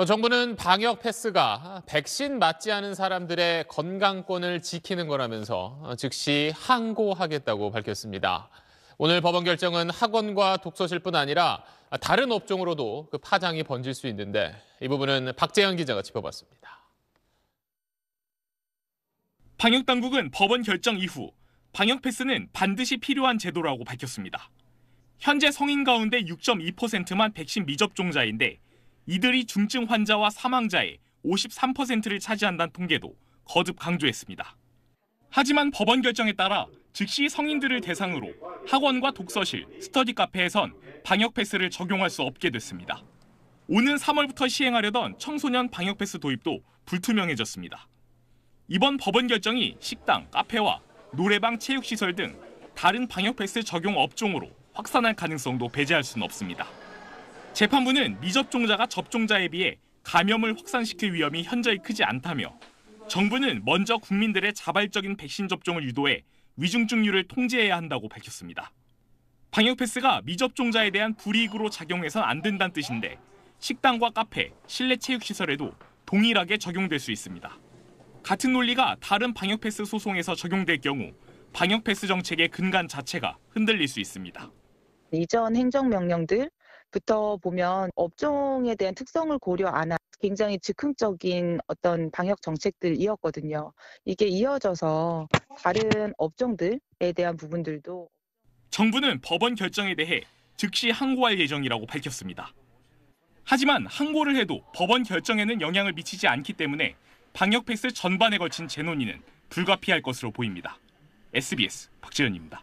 어, 정부는 방역 패스가 백신 맞지 않은 사람들의 건강권을 지키는 거라면서 어, 즉시 항고하겠다고 밝혔습니다. 오늘 법원 결정은 학원과 독서실뿐 아니라 다른 업종으로도 그 파장이 번질 수 있는데 이 부분은 박재현 기자가 짚어봤습니다. 방역 당국은 법원 결정 이후 방역 패스는 반드시 필요한 제도라고 밝혔습니다. 현재 성인 가운데 6.2%만 백신 미접종자인데 이들이 중증 환자와 사망자의 53%를 차지한다는 통계도 거듭 강조했습니다. 하지만 법원 결정에 따라 즉시 성인들을 대상으로 학원과 독서실, 스터디 카페에선 방역 패스를 적용할 수 없게 됐습니다. 오는 3월부터 시행하려던 청소년 방역 패스 도입도 불투명해졌습니다. 이번 법원 결정이 식당, 카페와 노래방, 체육시설 등 다른 방역 패스 적용 업종으로 확산할 가능성도 배제할 수는 없습니다. 재판부는 미접종자가 접종자에 비해 감염을 확산시킬 위험이 현저히 크지 않다며 정부는 먼저 국민들의 자발적인 백신 접종을 유도해 위중증률을 통제해야 한다고 밝혔습니다. 방역 패스가 미접종자에 대한 불이익으로 작용해선 안 된다는 뜻인데 식당과 카페, 실내 체육 시설에도 동일하게 적용될 수 있습니다. 같은 논리가 다른 방역 패스 소송에서 적용될 경우 방역 패스 정책의 근간 자체가 흔들릴 수 있습니다. 이전 행정명령들 부터 보면 업종에 대한 특성을 고려 안한 굉장히 즉흥적인 어떤 방역 정책들이었거든요. 이게 이어져서 다른 업종들에 대한 부분들도 정부는 법원 결정에 대해 즉시 항고할 예정이라고 밝혔습니다. 하지만 항고를 해도 법원 결정에는 영향을 미치지 않기 때문에 방역 패스 전반에 걸친 재논의는 불가피할 것으로 보입니다. SBS 박재현입니다.